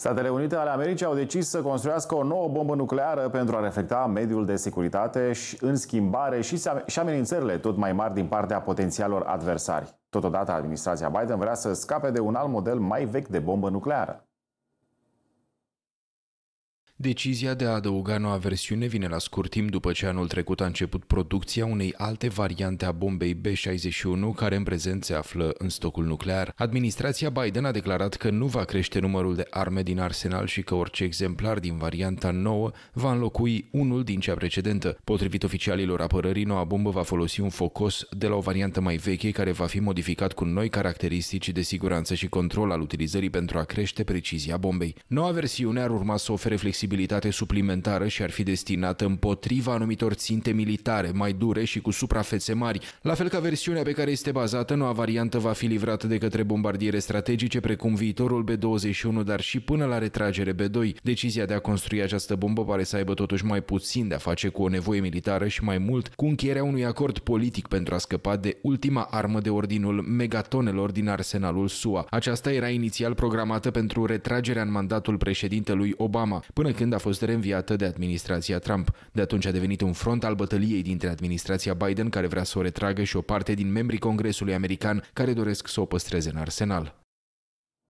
Statele Unite ale Americii au decis să construiască o nouă bombă nucleară pentru a reflecta mediul de securitate și în schimbare și, și amenințările tot mai mari din partea potențialor adversari. Totodată, administrația Biden vrea să scape de un alt model mai vechi de bombă nucleară. Decizia de a adăuga noua versiune vine la scurt timp după ce anul trecut a început producția unei alte variante a bombei B-61, care în prezent se află în stocul nuclear. Administrația Biden a declarat că nu va crește numărul de arme din arsenal și că orice exemplar din varianta nouă va înlocui unul din cea precedentă. Potrivit oficialilor apărării, noua bombă va folosi un focos de la o variantă mai veche care va fi modificat cu noi caracteristici de siguranță și control al utilizării pentru a crește precizia bombei. Noua versiune ar urma să ofere flexibilitate flexibilitate suplimentară și ar fi destinată împotriva anumitor ținte militare mai dure și cu suprafețe mari, la fel ca versiunea pe care este bazată, noua variantă va fi livrată de către bombardiere strategice precum viitorul B-21, dar și până la retragere B-2. Decizia de a construi această bombă pare să aibă totuși mai puțin de a face cu o nevoie militară și mai mult cu încheierea unui acord politic pentru a scăpa de ultima armă de ordinul megatonelor din arsenalul SUA. Aceasta era inițial programată pentru retragerea în mandatul președintelui Obama, până când a fost reînviată de administrația Trump. De atunci a devenit un front al bătăliei dintre administrația Biden, care vrea să o retragă, și o parte din membrii Congresului american care doresc să o păstreze în arsenal.